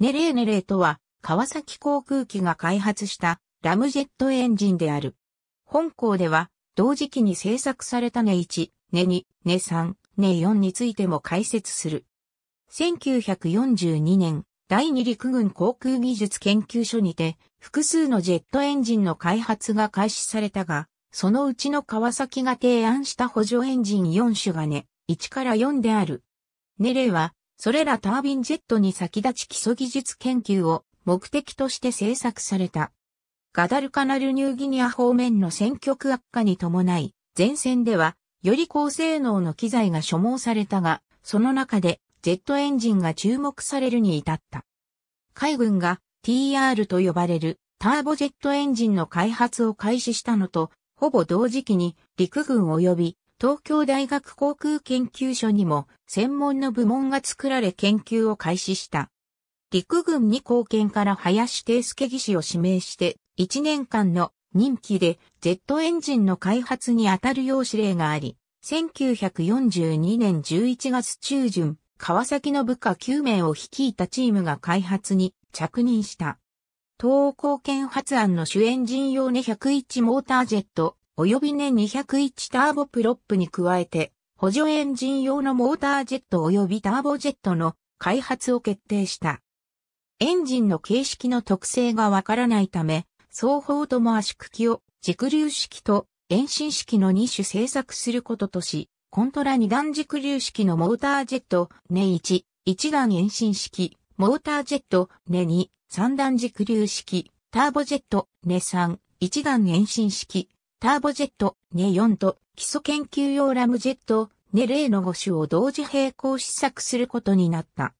ネレーネレーとは、川崎航空機が開発したラムジェットエンジンである。本校では、同時期に製作されたネ1、ネ2、ネ3、ネ4についても解説する。1942年、第二陸軍航空技術研究所にて、複数のジェットエンジンの開発が開始されたが、そのうちの川崎が提案した補助エンジン4種がネ、1から4である。ネレーは、それらタービンジェットに先立ち基礎技術研究を目的として制作された。ガダルカナルニューギニア方面の戦局悪化に伴い、前線ではより高性能の機材が所望されたが、その中でジェットエンジンが注目されるに至った。海軍が TR と呼ばれるターボジェットエンジンの開発を開始したのと、ほぼ同時期に陸軍及び東京大学航空研究所にも専門の部門が作られ研究を開始した。陸軍に貢献から林定介技師を指名して1年間の任期で Z エンジンの開発に当たる用指令があり、1942年11月中旬、川崎の部下9名を率いたチームが開発に着任した。東欧貢献発案の主エンジン用の101モータージェット及びね201ターボプロップに加えて、補助エンジン用のモータージェット及びターボジェットの開発を決定した。エンジンの形式の特性がわからないため、双方とも圧縮機を軸流式と遠心式の2種製作することとし、コントラ2段軸流式のモータージェット、ネ1、1段遠心式、モータージェット、ネ2、3段軸流式、ターボジェット、ネ3、1段遠心式、ターボジェット、ネ4と基礎研究用ラムジェット、ネレイの5種を同時並行試作することになった。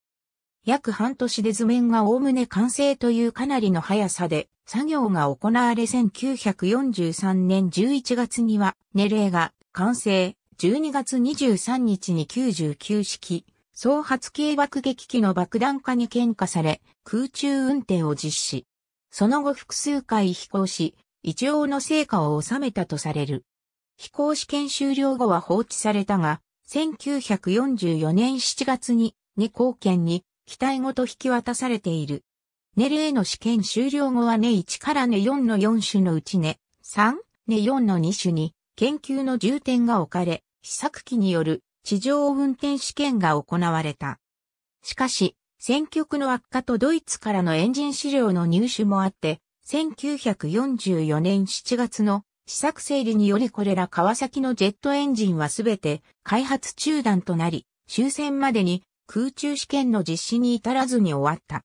約半年で図面がおおむね完成というかなりの速さで、作業が行われ1943年11月には、ネレが完成、12月23日に99式、総発軽爆撃機の爆弾化に喧嘩され、空中運転を実施。その後複数回飛行し、一応の成果を収めたとされる。飛行試験終了後は放置されたが、1944年7月に、二貢献に、機体ごと引き渡されている。ネへの試験終了後はネ1からネ4の4種のうちネ3、ネ4の2種に研究の重点が置かれ、試作機による地上運転試験が行われた。しかし、戦局の悪化とドイツからのエンジン資料の入手もあって、1944年7月の試作整理によりこれら川崎のジェットエンジンはすべて開発中断となり、終戦までに空中試験の実施に至らずに終わった。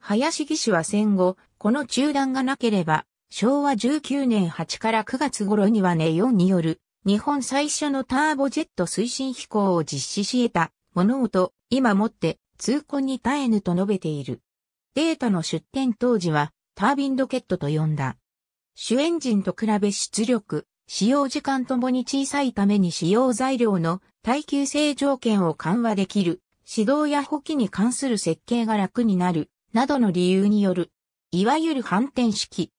林技師は戦後、この中断がなければ、昭和19年8から9月頃にはネヨンによる日本最初のターボジェット推進飛行を実施し得た物と今もって痛恨に耐えぬと述べている。データの出展当時はタービンドケットと呼んだ。主エンジンと比べ出力、使用時間ともに小さいために使用材料の耐久性条件を緩和できる、指導や補機に関する設計が楽になる、などの理由による、いわゆる反転式。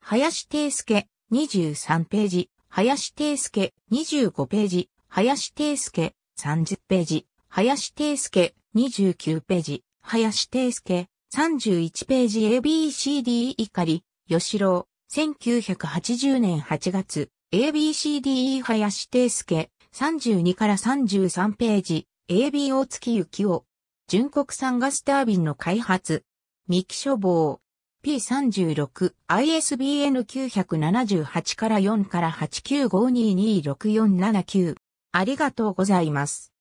林定介、23ページ、林定介、25ページ、林定介、30ページ、林定介、29ページ、林定介、31ページ ABCD 碇、吉郎、1980年8月、ABCDE 林定介、32から33ページ、AB 大月幸を、純国産ガスタービンの開発、三木処方、P36、ISBN 978から4から89522647 9ありがとうございます。